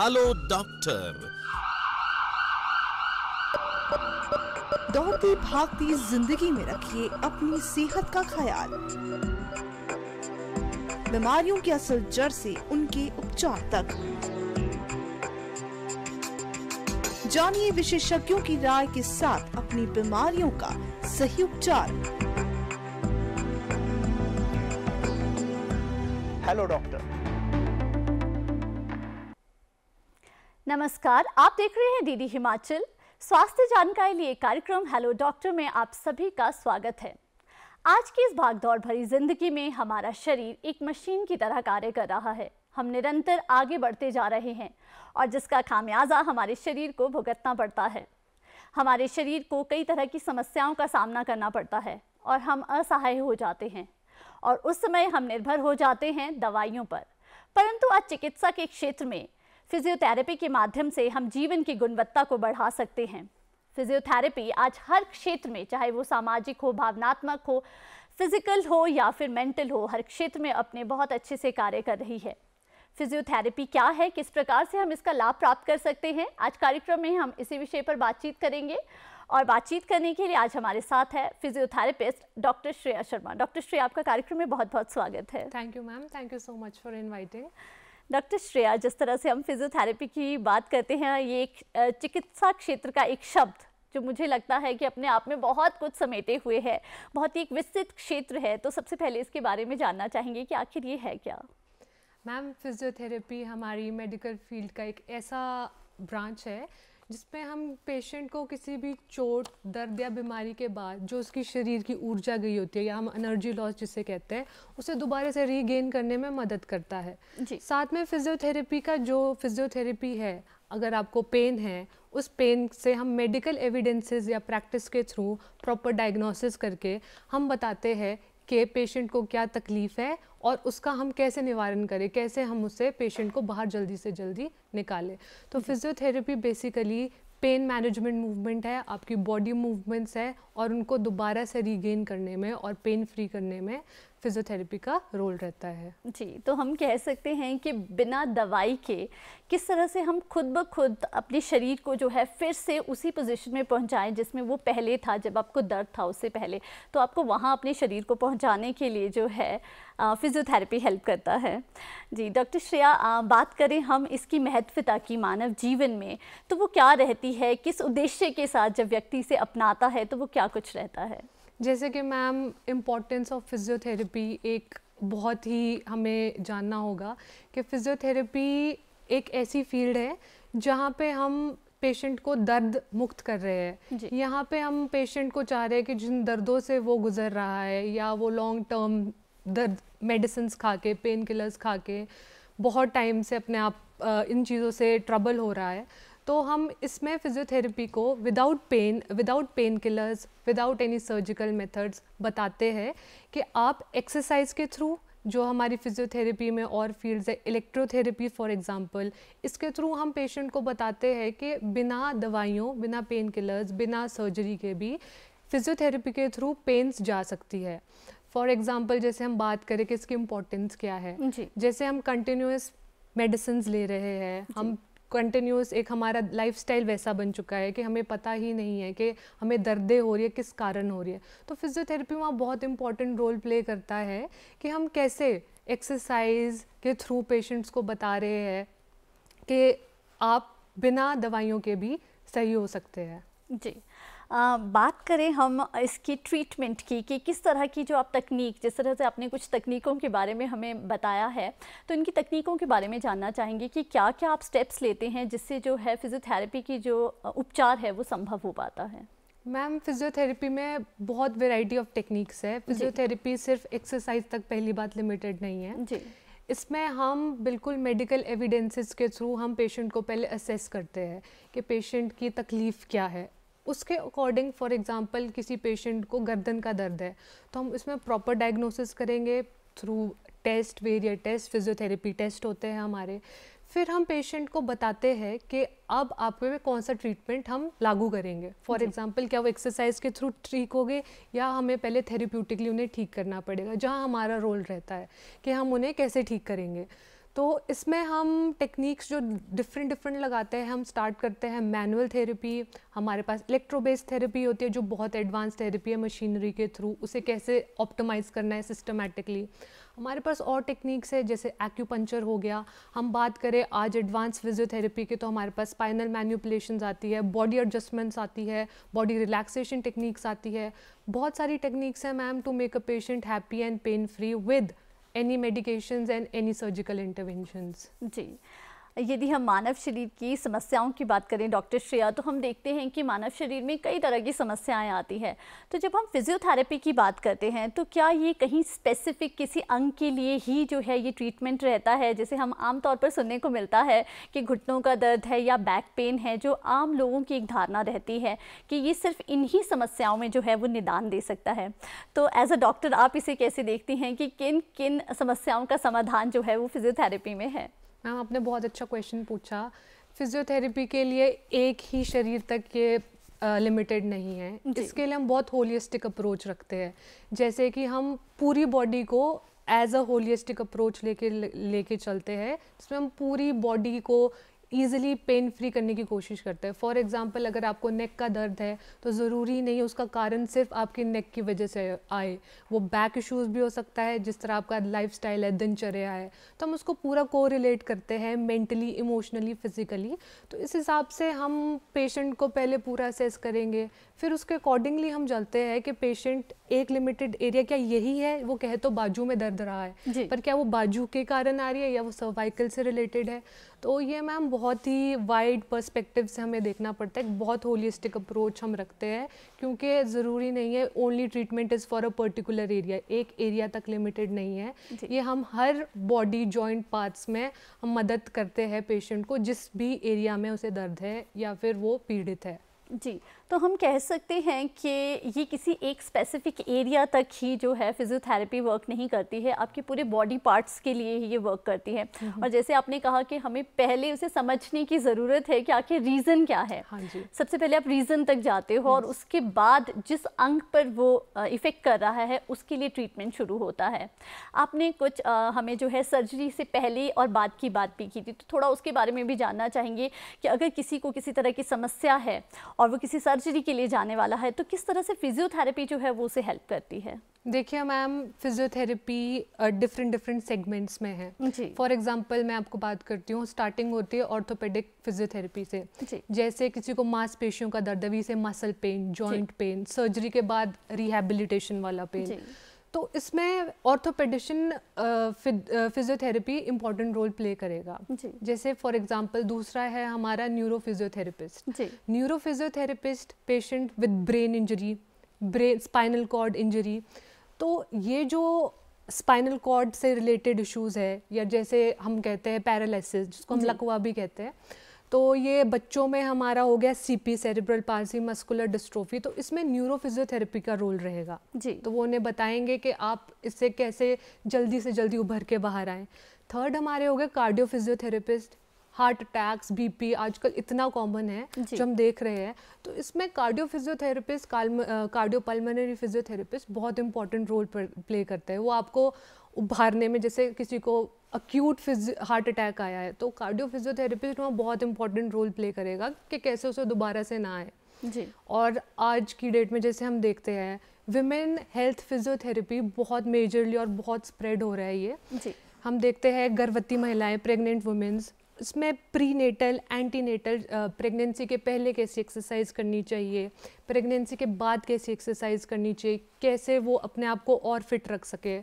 Hello doctor दौड़ती भागती जिंदगी में रखिए अपनी सेहत का ख्याल बीमारियों के असल जड़ से उनके उपचार तक जानिए विशेषज्ञों की राय के साथ अपनी बीमारियों का सही उपचार हेलो डॉक्टर नमस्कार आप देख रहे हैं डीडी हिमाचल स्वास्थ्य जानकारी लिए कार्यक्रम हेलो डॉक्टर में आप सभी का स्वागत है आज की इस भागदौड़ भरी जिंदगी में हमारा शरीर एक मशीन की तरह कार्य कर रहा है हम निरंतर आगे बढ़ते जा रहे हैं और जिसका खामियाजा हमारे शरीर को भुगतना पड़ता है हमारे शरीर को कई तरह की समस्याओं का सामना करना पड़ता है और हम असहाय हो जाते हैं और उस समय हम निर्भर हो जाते हैं दवाइयों पर परंतु आज चिकित्सा के क्षेत्र में फिजियोथेरेपी के माध्यम से हम जीवन की गुणवत्ता को बढ़ा सकते हैं फिजियोथेरेपी आज हर क्षेत्र में चाहे वो सामाजिक हो भावनात्मक हो फिजिकल हो या फिर मेंटल हो हर क्षेत्र में अपने बहुत अच्छे से कार्य कर रही है फिजियोथेरेपी क्या है किस प्रकार से हम इसका लाभ प्राप्त कर सकते हैं आज कार्यक्रम में हम इसी विषय पर बातचीत करेंगे और बातचीत करने के लिए आज हमारे साथ है physiotherapist doctor Shreya Sharma doctor Shreya आपका कार्यक्रम में बहुत बहुत स्वागत है thank you ma'am thank you so much for inviting doctor Shreya जिस तरह से हम फिजियोथेरेपी की बात करते हैं ये एक चिकित्सा क्षेत्र का एक शब्द जो मुझे लगता है कि अपने आप में बहुत कुछ समेटे हुए है बहुत ही एक विस्तृत क्षेत्र है तो सबसे पहले इसके बारे में जानना चाहेंगे कि आखिर ये है क्या मैम फिजियोथेरेपी हमारी मेडिकल फील्ड का एक ऐसा ब्रांच है जिसमें हम पेशेंट को किसी भी चोट दर्द या बीमारी के बाद जो उसकी शरीर की ऊर्जा गई होती है या हम एनर्जी लॉस जिसे कहते हैं उसे दोबारा से रीगेन करने में मदद करता है जी। साथ में फिजियोथेरेपी का जो फिजियोथेरेपी है अगर आपको पेन है उस पेन से हम मेडिकल एविडेंसेस या प्रैक्टिस के थ्रू प्रॉपर डायग्नोसिस करके हम बताते हैं कि पेशेंट को क्या तकलीफ़ है और उसका हम कैसे निवारण करें कैसे हम उसे पेशेंट को बाहर जल्दी से जल्दी निकालें तो physiotherapy basically pain management movement है आपकी बॉडी मूवमेंट्स है और उनको दोबारा से रीगेन करने में और पेन फ्री करने में फिजियोथेरेपी का रोल रहता है जी तो हम कह सकते हैं कि बिना दवाई के किस तरह से हम खुद ब खुद अपने शरीर को जो है फिर से उसी पोजीशन में पहुंचाएं जिसमें वो पहले था जब आपको दर्द था उससे पहले तो आपको वहाँ अपने शरीर को पहुँचाने के लिए जो है फिजियोथेरेपी हेल्प करता है जी डॉक्टर श्रेया आ, बात करें हम इसकी महत्वता की मानव जीवन में तो वो क्या रहती है किस उद्देश्य के साथ जब व्यक्ति इसे अपनाता है तो वो क्या कुछ रहता है जैसे कि मैम इम्पोर्टेंस ऑफ फिज़ियोथेरेपी एक बहुत ही हमें जानना होगा कि फिज़ियोथेरेपी एक ऐसी फील्ड है जहाँ पे हम पेशेंट को दर्द मुक्त कर रहे हैं यहाँ पे हम पेशेंट को चाह रहे हैं कि जिन दर्दों से वो गुजर रहा है या वो लॉन्ग टर्म दर्द मेडिसिन खा के पेन किलर्स खा के बहुत टाइम से अपने आप इन चीज़ों से ट्रबल हो रहा है तो हम इसमें फिजियोथेरेपी को without pain without pain killers without any surgical methods बताते हैं कि आप एक्सरसाइज के थ्रू जो हमारी फिजियोथेरेपी में और फील्ड्स है इलेक्ट्रोथेरेपी फॉर एग्जांपल इसके थ्रू हम पेशेंट को बताते हैं कि बिना दवाइयों बिना पेन किलर्स बिना सर्जरी के भी फिजियोथेरेपी के थ्रू पेन्स जा सकती है फॉर एग्ज़ाम्पल जैसे हम बात करें कि इसकी इम्पोर्टेंस क्या है जी. जैसे हम कंटिन्यूस मेडिसिन ले रहे हैं हम कंटिन्यूस एक हमारा लाइफ वैसा बन चुका है कि हमें पता ही नहीं है कि हमें दर्दें हो रही है किस कारण हो रही है तो फिजियोथेरेपी वहाँ बहुत इंपॉर्टेंट रोल प्ले करता है कि हम कैसे एक्सरसाइज के थ्रू पेशेंट्स को बता रहे हैं कि आप बिना दवाइयों के भी सही हो सकते हैं जी बात करें हम इसकी ट्रीटमेंट की कि किस तरह की जो आप तकनीक जिस तरह से आपने कुछ तकनीकों के बारे में हमें बताया है तो इनकी तकनीकों के बारे में जानना चाहेंगे कि क्या क्या आप स्टेप्स लेते हैं जिससे जो है फिजियोथेरेपी की जो उपचार है वो संभव हो पाता है मैम फिजियोथेरेपी में बहुत वेराइटी ऑफ टेक्निक्स है फिजियोथेरेपी सिर्फ एक्सरसाइज तक पहली बात लिमिटेड नहीं है जी इसमें हम बिल्कुल मेडिकल एविडेंसेस के थ्रू हम पेशेंट को पहले असेस करते हैं कि पेशेंट की तकलीफ़ क्या है उसके अकॉर्डिंग फॉर एग्ज़ाम्पल किसी पेशेंट को गर्दन का दर्द है तो हम इसमें प्रॉपर डायग्नोसिस करेंगे थ्रू टेस्ट वेरियर टेस्ट फिजियोथेरेपी टेस्ट होते हैं हमारे फिर हम पेशेंट को बताते हैं कि अब आपके में कौन सा ट्रीटमेंट हम लागू करेंगे फॉर एग्जांपल क्या वो एक्सरसाइज के थ्रू ठीक हो गए या हमें पहले थेरेप्यूटिकली उन्हें ठीक करना पड़ेगा जहाँ हमारा रोल रहता है कि हम उन्हें कैसे ठीक करेंगे तो इसमें हम टेक्निक्स जो डिफरेंट डिफरेंट लगाते हैं हम स्टार्ट करते हैं मैनुअल थेरेपी हमारे पास इलेक्ट्रोबेस थेरेपी होती है जो बहुत एडवांस थेरेपी है मशीनरी के थ्रू उसे कैसे ऑप्टिमाइज़ करना है सिस्टमेटिकली हमारे पास और टेक्निक्स है जैसे एक्यूपंचर हो गया हम बात करें आज एडवांस फिजियोथेरेपी के तो हमारे पास स्पाइनल मैन्यूपलेशन आती है बॉडी एडजस्टमेंट्स आती है बॉडी रिलैक्सेशन टेक्निक्स आती है बहुत सारी टेक्निक्स हैं ma'am to make a patient happy and pain free with any medications and any surgical interventions. जी यदि हम मानव शरीर की समस्याओं की बात करें डॉक्टर श्रेया तो हम देखते हैं कि मानव शरीर में कई तरह की समस्याएं आती है तो जब हम फिजियोथेरेपी की बात करते हैं तो क्या ये कहीं स्पेसिफिक किसी अंग के लिए ही जो है ये ट्रीटमेंट रहता है जैसे हम आमतौर पर सुनने को मिलता है कि घुटनों का दर्द है या बैक पेन है जो आम लोगों की एक धारणा रहती है कि ये सिर्फ इन्हीं समस्याओं में जो है वो निदान दे सकता है तो एज अ डॉक्टर आप इसे कैसे देखती हैं कि किन किन समस्याओं का समाधान जो है वो फिजियोथेरेपी में है मैम आपने बहुत अच्छा क्वेश्चन पूछा फिजियोथेरेपी के लिए एक ही शरीर तक ये लिमिटेड uh, नहीं है इसके लिए हम बहुत होलिस्टिक अप्रोच रखते हैं जैसे कि हम पूरी बॉडी को एज अ होलिस्टिक अप्रोच लेके लेके चलते हैं जिसमें हम पूरी बॉडी को ईजिली पेन फ्री करने की कोशिश करते हैं फॉर एग्ज़ाम्पल अगर आपको नेक का दर्द है तो ज़रूरी नहीं उसका कारण सिर्फ आपकी नेक की वजह से आए वो बैक इश्यूज़ भी हो सकता है जिस तरह आपका लाइफ स्टाइल है दिनचर्या है तो हम उसको पूरा को रिलेट करते हैं मेंटली इमोशनली फिज़िकली तो इस हिसाब से हम पेशेंट को पहले पूरा असेस करेंगे फिर उसके अकॉर्डिंगली हम चलते हैं कि पेशेंट एक लिमिटेड एरिया क्या यही है वो कहे तो बाजू में दर्द रहा है पर क्या वो बाजू के कारण आ रही है या वो सर्वाइकल से रिलेटेड है तो ये मैम बहुत ही वाइड पर्सपेक्टिव से हमें देखना पड़ता है बहुत होलिस्टिक अप्रोच हम रखते हैं क्योंकि ज़रूरी नहीं है only treatment is for a particular area एक एरिया तक लिमिटेड नहीं है ये हम हर बॉडी जॉइंट पार्ट्स में हम मदद करते हैं पेशेंट को जिस भी एरिया में उसे दर्द है या फिर वो पीड़ित है जी तो हम कह सकते हैं कि ये किसी एक स्पेसिफिक एरिया तक ही जो है फिजियोथेरेपी वर्क नहीं करती है आपके पूरे बॉडी पार्ट्स के लिए ही ये वर्क करती है हम्म, हम्म। और जैसे आपने कहा कि हमें पहले उसे समझने की ज़रूरत है कि आखिर रीज़न क्या है हाँ जी। सबसे पहले आप रीज़न तक जाते हो और उसके बाद जिस अंग पर वो इफ़ेक्ट कर रहा है उसके लिए ट्रीटमेंट शुरू होता है आपने कुछ आ, हमें जो है सर्जरी से पहले और बाद की बात भी की थी तो थोड़ा उसके बारे में भी जानना चाहेंगे कि अगर किसी को किसी तरह की समस्या है और वो किसी सर्जरी के लिए जाने वाला है तो किस तरह से फिजियोथेरेपी जो है वो उसे हेल्प करती है देखिए ma'am physiotherapy different different segments में है फॉर एग्जांपल मैं आपको बात करती हूँ स्टार्टिंग होती है ऑर्थोपेडिक फिजियोथेरेपी से जैसे किसी को मांसपेशियों का दर्द अभी से muscle pain joint pain surgery के बाद रिहेबिलिटेशन वाला पेन तो इसमें orthopedician physiotherapy important role play करेगा जैसे फॉर एग्जांपल दूसरा है हमारा neuro neurophysiotherapist neuro patient with brain injury brain spinal cord injury तो ये जो स्पाइनल कॉर्ड से रिलेटेड इश्यूज है या जैसे हम कहते हैं पैरालिसिस जिसको हम लकवा भी कहते हैं तो ये बच्चों में हमारा हो गया CP cerebral palsy muscular dystrophy तो इसमें न्यूरो फिजियोथेरेपी का रोल रहेगा जी तो वो उन्हें बताएंगे कि आप इससे कैसे जल्दी से जल्दी उभर के बाहर आएँ थर्ड हमारे हो गए cardio physiotherapist heart attacks BP आजकल इतना कॉमन है जो हम देख रहे हैं तो इसमें cardio physiotherapist cardio pulmonary physiotherapist बहुत इंपॉर्टेंट रोल प्ले करते हैं वो आपको उभारने में जैसे किसी को अक्यूट हार्ट अटैक आया है तो कार्डियो फिजियोथेरेपिस्ट वहाँ बहुत इंपॉर्टेंट रोल प्ले करेगा कि कैसे उसे दोबारा से ना आए जी और आज की डेट में जैसे हम देखते हैं विमेन हेल्थ फिजियोथेरेपी बहुत मेजरली और बहुत स्प्रेड हो रहा है ये जी हम देखते हैं गर्भवती महिलाएं प्रेग्नेंट वुमेन्स इसमें prenatal antenatal pregnancy के पहले कैसी एक्सरसाइज करनी चाहिए प्रेगनेंसी के बाद कैसी एक्सरसाइज करनी चाहिए कैसे वो अपने आप को और फिट रख सके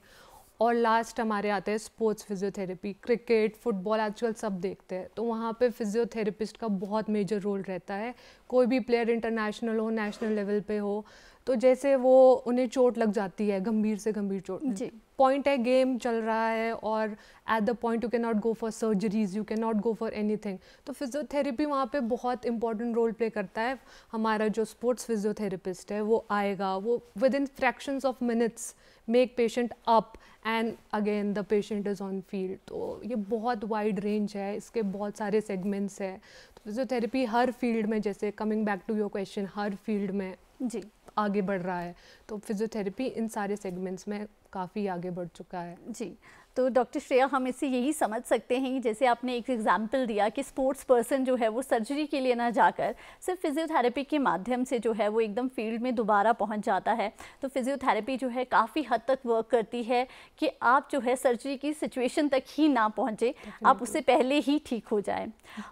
और लास्ट हमारे आते हैं स्पोर्ट्स फिजियोथेरेपी क्रिकेट फुटबॉल आजकल सब देखते हैं तो वहाँ पे फिजियोथेरेपिस्ट का बहुत मेजर रोल रहता है कोई भी प्लेयर इंटरनेशनल हो नेशनल लेवल पे हो तो जैसे वो उन्हें चोट लग जाती है गंभीर से गंभीर चोट जी पॉइंट है गेम चल रहा है और at the point you can not go for surgeries you can not go for anything तो फिजियोथेरेपी वहाँ पे बहुत इंपॉर्टेंट रोल प्ले करता है हमारा जो स्पोर्ट्स फिजियोथेरेपिस्ट है वो आएगा वो within fractions of minutes make patient up and again the patient is on field तो ये बहुत वाइड रेंज है इसके बहुत सारे सेगमेंट्स है तो फिजियोथेरेपी हर फील्ड में जैसे coming back to your question हर फील्ड में जी आगे बढ़ रहा है तो फिजियोथेरेपी इन सारे सेगमेंट्स में काफ़ी आगे बढ़ चुका है जी तो डॉक्टर श्रेया हम इससे यही समझ सकते हैं जैसे आपने एक एग्जाम्पल दिया कि स्पोर्ट्स पर्सन जो है वो सर्जरी के लिए ना जाकर सिर्फ फिजियोथेरेपी के माध्यम से जो है वो एकदम फील्ड में दोबारा पहुंच जाता है तो फिजियोथेरेपी जो है काफ़ी हद तक वर्क करती है कि आप जो है सर्जरी की सिचुएशन तक ही ना पहुँचे आप उससे पहले ही ठीक हो जाए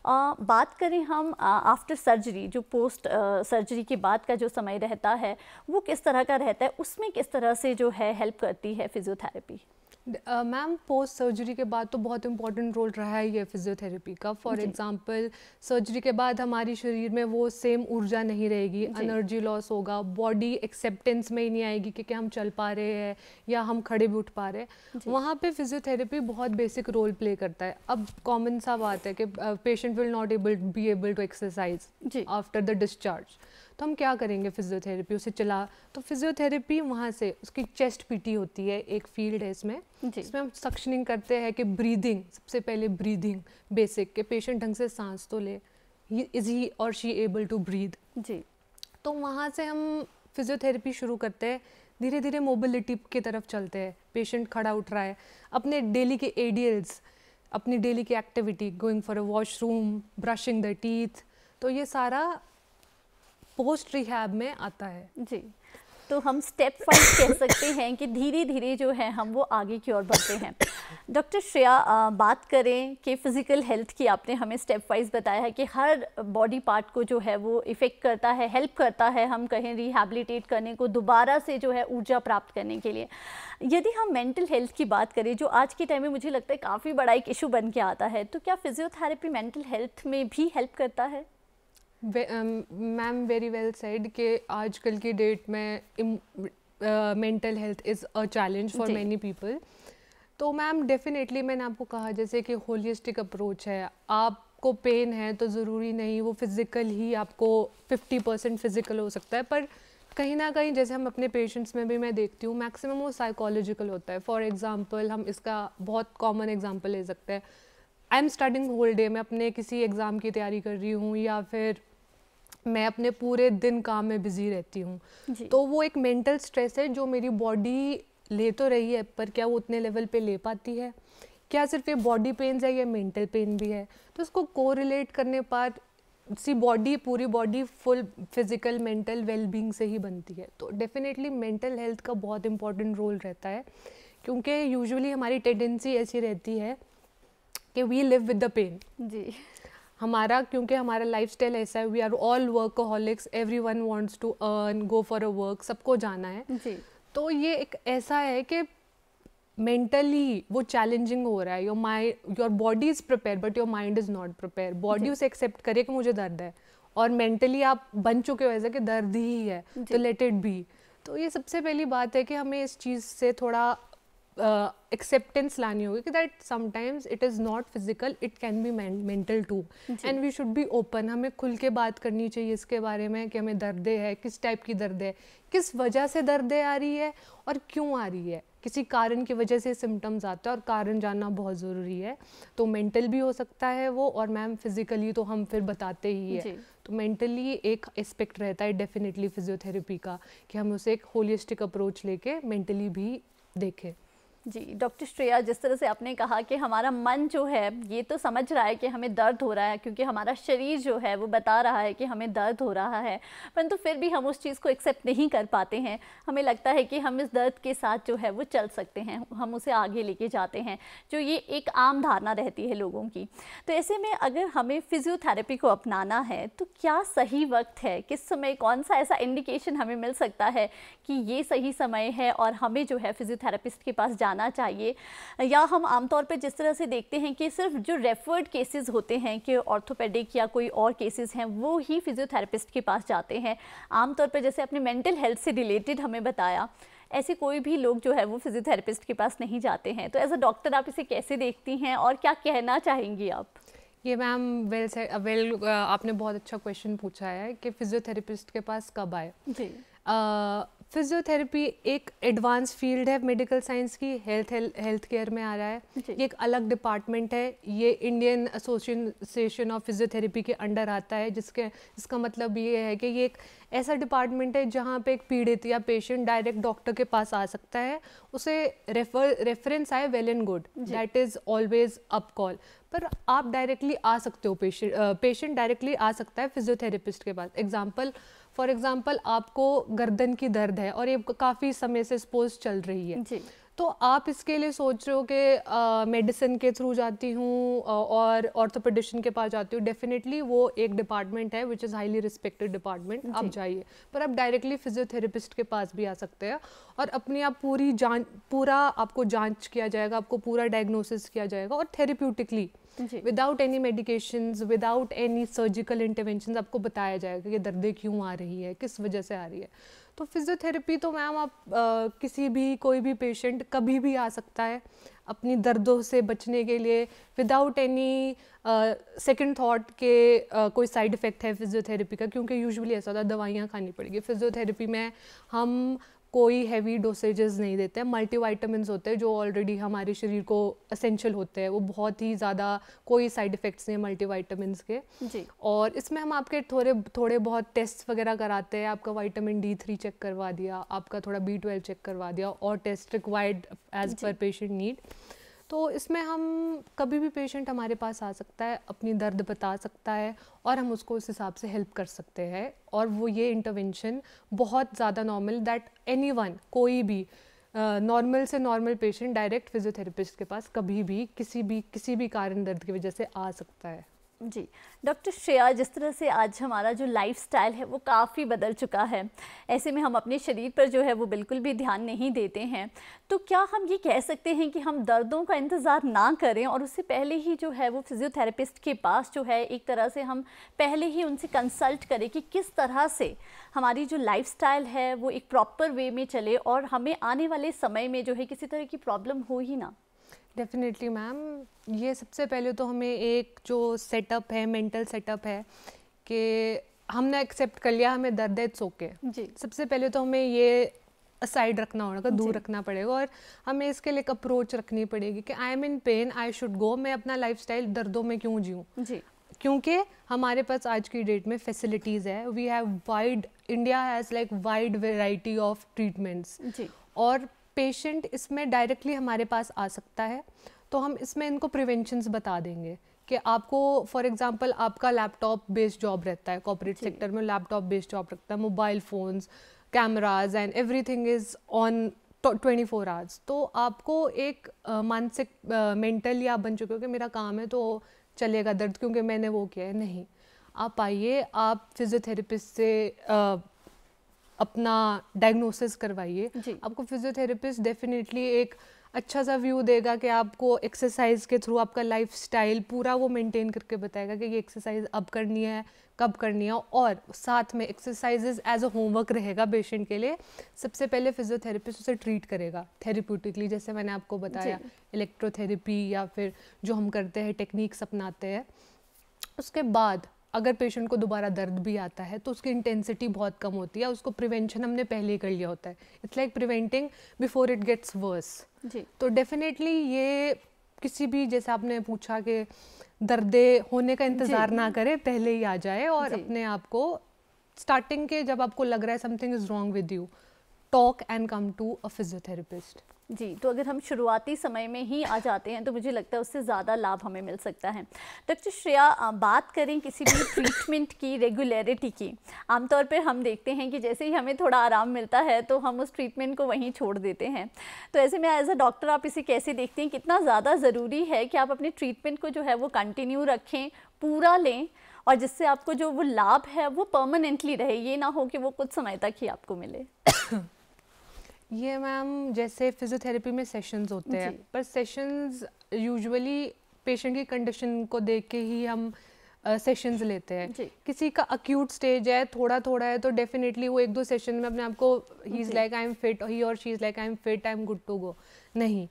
आ, बात करें हम आफ्टर सर्जरी जो पोस्ट सर्जरी के बाद का जो समय रहता है वो किस तरह का रहता है उसमें किस तरह से जो है हेल्प करती है फिजियोथेरेपी मैम पोस्ट सर्जरी के बाद तो बहुत इंपॉर्टेंट रोल रहा है ये फिजियोथेरेपी का फॉर एग्जांपल सर्जरी के बाद हमारी शरीर में वो सेम ऊर्जा नहीं रहेगी एनर्जी लॉस होगा बॉडी एक्सेप्टेंस में ही नहीं आएगी क्योंकि हम चल पा रहे हैं या हम खड़े भी उठ पा रहे हैं वहाँ पे फिजियोथेरेपी बहुत बेसिक रोल प्ले करता है अब कॉमन सा बात है कि patient will not able be able to exercise after the discharge तो हम क्या करेंगे फिजियोथेरेपी उसे चला तो फिजियोथेरेपी वहाँ से उसकी चेस्ट पीटी होती है एक फील्ड है इसमें इसमें हम सक्शनिंग करते हैं कि ब्रीदिंग सबसे पहले ब्रीदिंग बेसिक के पेशेंट ढंग से सांस तो ले इज़ ही और शी एबल टू ब्रीद जी तो वहाँ से हम फिजियोथेरेपी शुरू करते हैं धीरे धीरे मोबिलिटी की तरफ चलते हैं पेशेंट खड़ा उठ रहा है अपने डेली के एडियल्स अपनी डेली की activity going for a washroom brushing the teeth तो ये सारा पोस्ट रिहैब में आता है जी तो हम स्टेप वाइज कह सकते हैं कि धीरे धीरे जो है हम वो आगे की ओर बढ़ते हैं डॉक्टर श्रेया बात करें कि फ़िज़िकल हेल्थ की आपने हमें स्टेप वाइज बताया है कि हर बॉडी पार्ट को जो है वो इफ़ेक्ट करता है हेल्प करता है हम कहें रिहेबिलिटेट करने को दोबारा से जो है ऊर्जा प्राप्त करने के लिए यदि हम मेंटल हेल्थ की बात करें जो आज के टाइम में मुझे लगता है काफ़ी बड़ा एक इशू बन के आता है तो क्या फिज़ियोथेरेपी मेंटल हेल्थ में भी हेल्प करता है मैम वेरी वेल सेड कि आजकल की डेट में mental health is a challenge for many people तो मैम डेफिनेटली मैंने आपको कहा जैसे कि होलिस्टिक अप्रोच है आपको पेन है तो ज़रूरी नहीं वो फिज़िकल ही आपको 50 परसेंट फिज़िकल हो सकता है पर कहीं ना कहीं जैसे हम अपने पेशेंट्स में भी मैं देखती हूँ मैक्सिमम वो साइकोलॉजिकल होता है फॉर एग्ज़ाम्पल हम इसका बहुत कॉमन एग्ज़ाम्पल ले सकते हैं I am starting whole day मैं अपने किसी एग्ज़ाम की तैयारी कर रही हूँ या फिर मैं अपने पूरे दिन काम में बिजी रहती हूँ तो वो एक मेंटल स्ट्रेस है जो मेरी बॉडी ले तो रही है पर क्या वो उतने लेवल पे ले पाती है क्या सिर्फ ये बॉडी पेन्स है या मेंटल पेन भी है तो इसको कोरिलेट करने पर सी बॉडी पूरी body full physical mental wellbeing से ही बनती है तो डेफिनेटली मेंटल हेल्थ का बहुत इंपॉर्टेंट रोल रहता है क्योंकि यूजुअली हमारी टेंडेंसी ऐसी रहती है कि we live with the pain जी हमारा क्योंकि हमारा लाइफ स्टाइल ऐसा है we are all workaholics everyone wants to earn go for a work सबको जाना है जी. तो ये एक ऐसा है कि मेंटली वो चैलेंजिंग हो रहा है your mind your body is prepare but your mind is not prepare body उसे एक्सेप्ट करे कि मुझे दर्द है और मेंटली आप बन चुके हो ऐसा कि दर्द ही है तो लेट इट बी तो ये सबसे पहली बात है कि हमें इस चीज़ से थोड़ा एक्सेप्टेंस uh, लानी होगी कि that sometimes it is not physical it can be mental too and we should be open हमें खुल के बात करनी चाहिए इसके बारे में कि हमें दर्द है किस टाइप की दर्द है किस वजह से दर्द आ रही है और क्यों आ रही है किसी कारण की वजह से सिम्टम्स आते हैं और कारण जानना बहुत ज़रूरी है तो मेंटल भी हो सकता है वो और मैम फिज़िकली तो हम फिर बताते ही है तो मेंटली एक एस्पेक्ट रहता है डेफिनेटली फिजियोथेरेपी का कि हम उसे एक होलिस्टिक अप्रोच लेके मेंटली भी देखें जी डॉक्टर श्रेया जिस तरह से आपने कहा कि हमारा मन जो है ये तो समझ रहा है कि हमें दर्द हो रहा है क्योंकि हमारा शरीर जो है वो बता रहा है कि हमें दर्द हो रहा है परंतु तो फिर भी हम उस चीज़ को एक्सेप्ट नहीं कर पाते हैं हमें लगता है कि हम इस दर्द के साथ जो है वो चल सकते हैं हम उसे आगे लेके जाते हैं जो ये एक आम धारणा रहती है लोगों की तो ऐसे में अगर हमें फिजियोथेरेपी को अपनाना है तो क्या सही वक्त है किस समय कौन सा ऐसा इंडिकेशन हमें मिल सकता है कि ये सही समय है और हमें जो है फिजियोथेरेपिस्ट के पास जाना जाना चाहिए या हम आमतौर पर जिस तरह से देखते हैं कि सिर्फ जो रेफर्ड केसेस होते हैं कि ऑर्थोपेडिक या कोई और केसेस हैं वो ही फिजियोथेरेपिस्ट के पास जाते हैं आमतौर पर जैसे अपने मेंटल हेल्थ से रिलेटेड हमें बताया ऐसे कोई भी लोग जो है वो फिजियोथेरेपिस्ट के पास नहीं जाते हैं तो एज अ डॉक्टर आप इसे कैसे देखती हैं और क्या कहना चाहेंगी आप ये मैम वेल से वेल आपने बहुत अच्छा क्वेश्चन पूछा है कि फिजियोथेरेपिस्ट के पास कब आए जी uh, फिजियोथेरेपी एक एडवांस फील्ड है मेडिकल साइंस की हेल्थ हेल्थ केयर में आ रहा है ये एक अलग डिपार्टमेंट है ये इंडियन एसोसिएशन ऑफ फिजियोथेरेपी के अंडर आता है जिसके इसका मतलब ये है कि ये एक ऐसा डिपार्टमेंट है जहाँ पे एक पीड़ित या पेशेंट डायरेक्ट डॉक्टर के पास आ सकता है उसे रेफर रेफरेंस आए well and good that is always up call पर आप डायरेक्टली आ सकते हो पेशेंट पेशेंट डायरेक्टली आ सकता है फिजियोथेरेपिस्ट के पास एग्जाम्पल uh, फॉर एग्ज़ाम्पल आपको गर्दन की दर्द है और ये काफ़ी समय से स्पोज चल रही है तो आप इसके लिए सोच रहे हो कि मेडिसिन के थ्रू जाती हूँ और ऑर्थोपेडिशन के पास जाती हूँ डेफिनेटली वो एक डिपार्टमेंट है which is highly respected department आप जाइए पर आप डायरेक्टली फिजियोथेरेपिस्ट के पास भी आ सकते हैं और अपनी आप पूरी जांच पूरा आपको जांच किया जाएगा आपको पूरा डायग्नोसिस किया जाएगा और therapeutically without any medication without any surgical intervention आपको बताया जाएगा कि दर्दें क्यों आ रही है किस वजह से आ रही है तो फिज़ियोथेरेपी तो मैम आप आ, किसी भी कोई भी पेशेंट कभी भी आ सकता है अपनी दर्दों से बचने के लिए विदाउट एनी सेकंड थॉट के uh, कोई साइड इफ़ेक्ट है फिज़ियोथेरेपी का क्योंकि यूजुअली ऐसा होता है दवाइयाँ खानी पड़ेगी फिज़ियोथेरेपी में हम कोई हैवी डोसेजेस नहीं देते हैं मल्टीवाइटमिन होते हैं जो ऑलरेडी हमारे शरीर को असेंशियल होते हैं वो बहुत ही ज़्यादा कोई साइड इफ़ेक्ट्स नहीं है मल्टीवाइटमिन के जी और इसमें हम आपके थोड़े थोड़े बहुत टेस्ट वगैरह कराते हैं आपका वाइटामिन डी थ्री चेक करवा दिया आपका थोड़ा बी ट्वेल्व चेक करवा दिया और test required as per patient need तो इसमें हम कभी भी पेशेंट हमारे पास आ सकता है अपनी दर्द बता सकता है और हम उसको उस हिसाब से हेल्प कर सकते हैं और वो ये इंटरवेंशन बहुत ज़्यादा नॉर्मल दैट एनी कोई भी नॉर्मल से नॉर्मल पेशेंट डायरेक्ट फिजियोथेरेपिस्ट के पास कभी भी किसी भी किसी भी कारण दर्द की वजह से आ सकता है जी डॉक्टर श्रेया जिस तरह से आज हमारा जो लाइफस्टाइल है वो काफ़ी बदल चुका है ऐसे में हम अपने शरीर पर जो है वो बिल्कुल भी ध्यान नहीं देते हैं तो क्या हम ये कह सकते हैं कि हम दर्दों का इंतज़ार ना करें और उससे पहले ही जो है वो फिजियोथेरेपिस्ट के पास जो है एक तरह से हम पहले ही उनसे कंसल्ट करें कि किस तरह से हमारी जो लाइफ है वो एक प्रॉपर वे में चले और हमें आने वाले समय में जो है किसी तरह की प्रॉब्लम हो ही ना डेफिनेटली मैम ये सबसे पहले तो हमें एक जो सेटअप है मेंटल सेटअप है कि हमने एक्सेप्ट कर लिया हमें दर्द है इट्स ओके जी सबसे पहले तो हमें ये साइड रखना होगा दूर रखना पड़ेगा और हमें इसके लिए एक अप्रोच रखनी पड़ेगी कि I am in pain I should go मैं अपना लाइफ दर्दों में क्यों जीऊँ जी क्योंकि हमारे पास आज की डेट में फैसिलिटीज़ है we have wide India has like wide variety of treatments और पेशेंट इसमें डायरेक्टली हमारे पास आ सकता है तो हम इसमें इनको प्रिवेंशंस बता देंगे कि आपको फॉर एग्जांपल आपका लैपटॉप बेस्ड जॉब रहता है कॉपरेट सेक्टर में लैपटॉप बेस्ड जॉब रखता है mobile phones cameras and everything is on twenty four hours तो आपको एक मानसिक मेंटली आप बन चुके हो कि मेरा काम है तो चलेगा दर्द क्योंकि मैंने वो किया है नहीं आप आइए आप फिजियोथेरेपिस्ट से अपना डायग्नोसिस करवाइए आपको फिजियोथेरेपिस्ट डेफिनेटली एक अच्छा सा व्यू देगा कि आपको एक्सरसाइज के थ्रू आपका लाइफस्टाइल पूरा वो मेंटेन करके बताएगा कि ये एक्सरसाइज अब करनी है कब करनी है और साथ में एक्सरसाइजेज एज अ होमवर्क रहेगा पेशेंट के लिए सबसे पहले फिजियोथेरेपिस्ट उसे ट्रीट करेगा थेरेप्यूटिकली जैसे मैंने आपको बताया इलेक्ट्रोथेरेपी या फिर जो हम करते हैं टेक्निक्स अपनाते हैं उसके बाद अगर पेशेंट को दोबारा दर्द भी आता है तो उसकी इंटेंसिटी बहुत कम होती है उसको प्रिवेंशन हमने पहले ही कर लिया होता है it's like preventing before it gets worse तो डेफिनेटली ये किसी भी जैसे आपने पूछा कि दर्दे होने का इंतज़ार ना करें पहले ही आ जाए और अपने आप को स्टार्टिंग के जब आपको लग रहा है something is wrong with you talk and come to a physiotherapist जी तो अगर हम शुरुआती समय में ही आ जाते हैं तो मुझे लगता है उससे ज़्यादा लाभ हमें मिल सकता है डॉक्टर श्रेया बात करें किसी भी ट्रीटमेंट की रेगुलरिटी की आमतौर पर हम देखते हैं कि जैसे ही हमें थोड़ा आराम मिलता है तो हम उस ट्रीटमेंट को वहीं छोड़ देते हैं तो ऐसे में एज अ डॉक्टर आप इसे कैसे देखते हैं कितना ज़्यादा ज़रूरी है कि आप अपने ट्रीटमेंट को जो है वो कंटिन्यू रखें पूरा लें और जिससे आपको जो वो लाभ है वो परमानेंटली रहे ये ना हो कि वो कुछ समय तक ही आपको मिले ये मैम जैसे फिजियोथेरेपी में सेशंस होते हैं पर सेशंस यूजुअली पेशेंट की कंडीशन को देख के ही हम सेशंस uh, लेते हैं किसी का अक्यूट स्टेज है थोड़ा थोड़ा है तो डेफिनेटली वो एक दो सेशन में अपने आप को ही is like I am fit ही और she is like I am fit I am good to go नहीं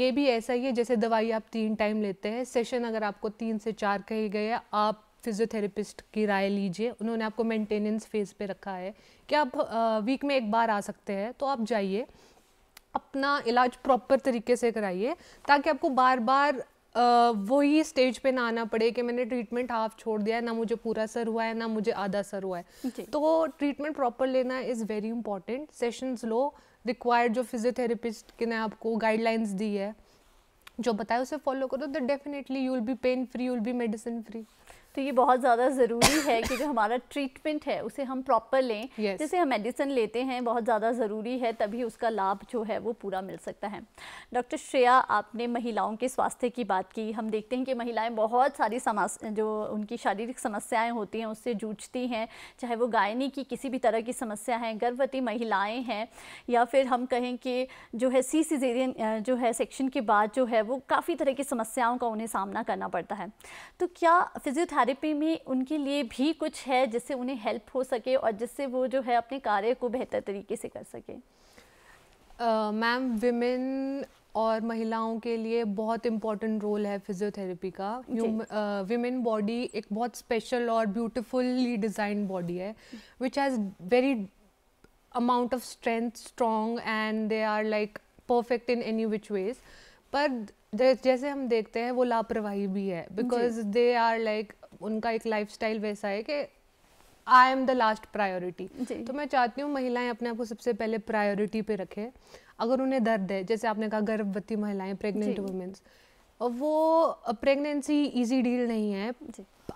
ये भी ऐसा ही है जैसे दवाई आप तीन टाइम लेते हैं सेशन अगर आपको तीन से चार कही गए आप फिजियोथेरेपिस्ट की राय लीजिए उन्होंने आपको मेंटेनेंस फेज़ पे रखा है कि आप वीक में एक बार आ सकते हैं तो आप जाइए अपना इलाज प्रॉपर तरीके से कराइए ताकि आपको बार बार वही स्टेज पे ना आना पड़े कि मैंने ट्रीटमेंट हाफ छोड़ दिया है ना मुझे पूरा सर हुआ है ना मुझे आधा सर हुआ है तो ट्रीटमेंट प्रॉपर लेना इज़ वेरी इंपॉर्टेंट सेशंस लो रिक्वायर्ड जो फिजियोथेरेपिस्ट ने आपको गाइडलाइंस दी है जो बताया उसे फॉलो करो तो definitely you will be pain free you will be medicine free तो ये बहुत ज़्यादा ज़रूरी है कि जो हमारा ट्रीटमेंट है उसे हम प्रॉपर लें yes. जैसे हम मेडिसिन लेते हैं बहुत ज़्यादा ज़रूरी है तभी उसका लाभ जो है वो पूरा मिल सकता है डॉक्टर श्रेया आपने महिलाओं के स्वास्थ्य की बात की हम देखते हैं कि महिलाएं बहुत सारी समास जो उनकी शारीरिक समस्याएँ होती हैं उससे जूझती हैं चाहे वो गायनी की किसी भी तरह की समस्या है गर्भवती महिलाएँ हैं या फिर हम कहें कि जो है सी सीजेरियन जो है सेक्शन के बाद जो है वो काफ़ी तरह की समस्याओं का उन्हें सामना करना पड़ता है तो क्या फिजियोथेरा थेरेपी में उनके लिए भी कुछ है जिससे उन्हें हेल्प हो सके और जिससे वो जो है अपने कार्य को बेहतर तरीके से कर सकें मैम विमेन और महिलाओं के लिए बहुत इम्पॉर्टेंट रोल है फिजियोथेरेपी का विमेन बॉडी एक बहुत स्पेशल और ब्यूटिफुली डिज़ाइन बॉडी है which has very amount of strength strong and they are like perfect in any which ways पर जैसे हम देखते हैं वो लापरवाही भी है बिकॉज दे आर लाइक उनका एक स्टाइल वैसा है कि I am the last priority तो मैं चाहती हूँ महिलाएं अपने आप को सबसे पहले प्रायोरिटी पे रखें अगर उन्हें दर्द है जैसे आपने कहा गर्भवती महिलाएं प्रेग्नेंट वुमेन्स वो प्रेगनेंसी इजी डील नहीं है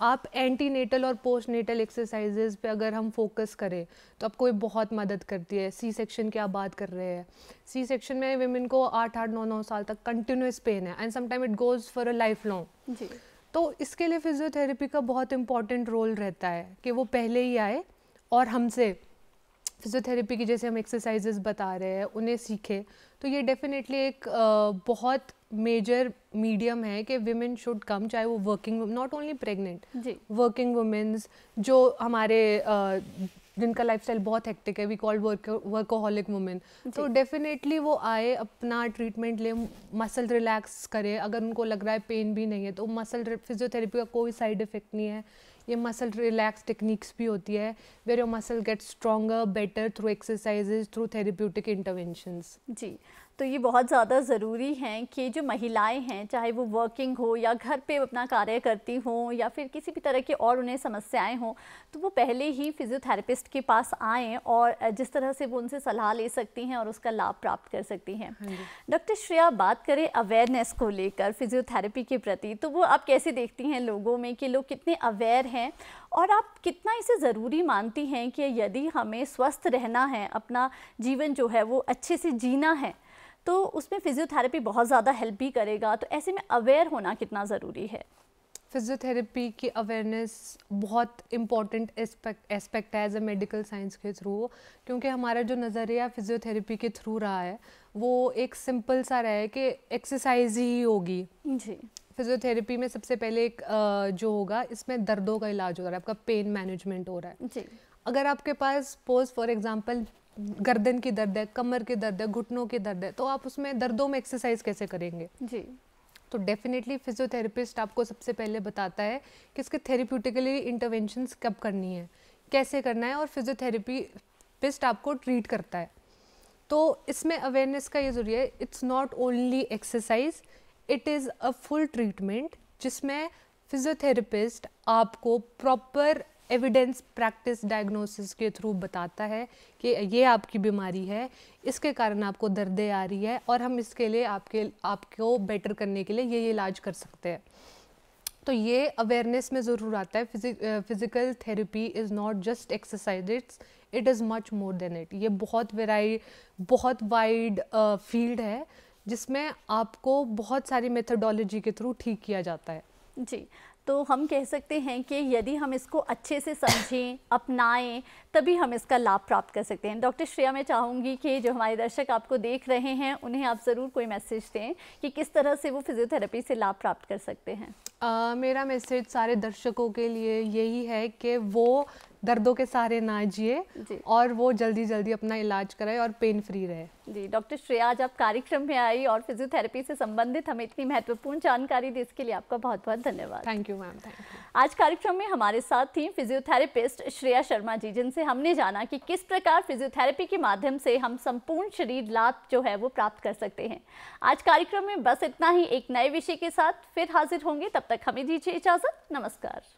आप एंटी नेटल और पोस्ट नेटल एक्सरसाइजेज पे अगर हम फोकस करें तो आपको ये बहुत मदद करती है सी सेक्शन की आप बात कर रहे हैं सी सेक्शन में वेमेन को आठ आठ नौ नौ साल तक कंटिन्यूस पेन है and sometime it goes for a life long तो इसके लिए फिजियोथेरेपी का बहुत इम्पॉर्टेंट रोल रहता है कि वो पहले ही आए और हमसे फिजियोथेरेपी की जैसे हम एक्सरसाइजेस बता रहे हैं उन्हें सीखें तो ये डेफिनेटली एक बहुत मेजर मीडियम है कि विमेन शुड कम चाहे वो working not only pregnant working womens जो हमारे जिनका लाइफस्टाइल बहुत हेक्टिक है we called work workaholic women तो डेफिनेटली वो आए अपना ट्रीटमेंट ले मसल रिलैक्स करे अगर उनको लग रहा है पेन भी नहीं है तो मसल फिजियोथेरेपी का कोई साइड इफेक्ट नहीं है ये मसल रिलैक्स टेक्निक्स भी होती है where your muscle get stronger better through exercises through therapeutic interventions जी तो ये बहुत ज़्यादा ज़रूरी हैं कि जो महिलाएं हैं चाहे वो वर्किंग हो या घर पे अपना कार्य करती हों या फिर किसी भी तरह की और उन्हें समस्याएं हों तो वो पहले ही फिजियोथेरेपिस्ट के पास आएँ और जिस तरह से वो उनसे सलाह ले सकती हैं और उसका लाभ प्राप्त कर सकती हैं हाँ डॉक्टर श्रेया बात करें अवेयरनेस को लेकर फिजियोथेरेपी के प्रति तो वो आप कैसे देखती हैं लोगों में कि लोग कितने अवेयर हैं हैं और आप कितना इसे ज़रूरी मानती हैं कि यदि हमें स्वस्थ रहना है अपना जीवन जो है वो अच्छे से जीना है तो उसमें फिजियोथेरेपी बहुत ज़्यादा हेल्प भी करेगा तो ऐसे में अवेयर होना कितना ज़रूरी है फिजियोथेरेपी की अवेयरनेस बहुत इम्पॉर्टेंट एस्पेक्ट एस्पेक्ट है एज ए मेडिकल साइंस के थ्रू क्योंकि हमारा जो नज़रिया फिजियोथेरेपी के थ्रू रहा है वो एक सिंपल सा रहा है कि एक्सरसाइज ही होगी जी फिजियोथेरेपी में सबसे पहले एक जो होगा इसमें दर्दों का इलाज हो रहा है आपका पेन मैनेजमेंट हो रहा है जी अगर आपके पास पोज फॉर एग्जाम्पल गर्दन की दर्द है कमर के दर्द है घुटनों के दर्द है तो आप उसमें दर्दों में एक्सरसाइज कैसे करेंगे जी तो डेफिनेटली फिजियोथेरेपिस्ट आपको सबसे पहले बताता है कि इसके थेरेप्यूटिकली इंटरवेंशन कब करनी है कैसे करना है और फिजियोथेरेपीपिस्ट आपको ट्रीट करता है तो इसमें अवेयरनेस का ये जरूरी है it's not only exercise it is a full treatment जिसमें फिजियोथेरेपिस्ट आपको प्रॉपर एविडेंस प्रैक्टिस डायग्नोसिस के थ्रू बताता है कि ये आपकी बीमारी है इसके कारण आपको दर्दें आ रही है और हम इसके लिए आपके आपको बेटर करने के लिए ये इलाज कर सकते हैं तो ये अवेयरनेस में ज़रूर आता है physical therapy is not just exercise it's it is much more than it ये बहुत वेराई बहुत वाइड फील्ड है जिसमें आपको बहुत सारी मेथडोलॉजी के थ्रू ठीक किया जाता है जी तो हम कह सकते हैं कि यदि हम इसको अच्छे से समझें अपनाएं तभी हम इसका लाभ प्राप्त कर सकते हैं डॉक्टर श्रेया मैं चाहूँगी कि जो हमारे दर्शक आपको देख रहे हैं उन्हें आप ज़रूर कोई मैसेज दें कि किस तरह से वो फिजियोथेरेपी से लाभ प्राप्त कर सकते हैं आ, मेरा मैसेज सारे दर्शकों के लिए यही है कि वो दर्दों के सारे ना जिए और वो जल्दी जल्दी अपना इलाज कराए और पेन फ्री रहे जी डॉक्टर श्रेया आज आप कार्यक्रम में आई और फिजियोथेरेपी से संबंधित हमें इतनी महत्वपूर्ण जानकारी दी इसके लिए आपका बहुत बहुत धन्यवाद थैंक यू मैम आज कार्यक्रम में हमारे साथ थी फिजियोथेरेपिस्ट श्रेया शर्मा जी जिनसे हमने जाना कि किस प्रकार फिजियोथेरेपी के माध्यम से हम संपूर्ण शरीर लाभ जो है वो प्राप्त कर सकते हैं आज कार्यक्रम में बस इतना ही एक नए विषय के साथ फिर हाजिर होंगे तब तक हमें दीजिए इजाज़त नमस्कार